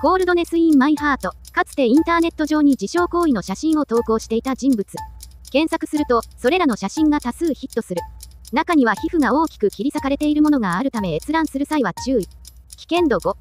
コールドネス・イン・マイ・ハート、かつてインターネット上に自傷行為の写真を投稿していた人物。検索すると、それらの写真が多数ヒットする。中には皮膚が大きく切り裂かれているものがあるため閲覧する際は注意。危険度5、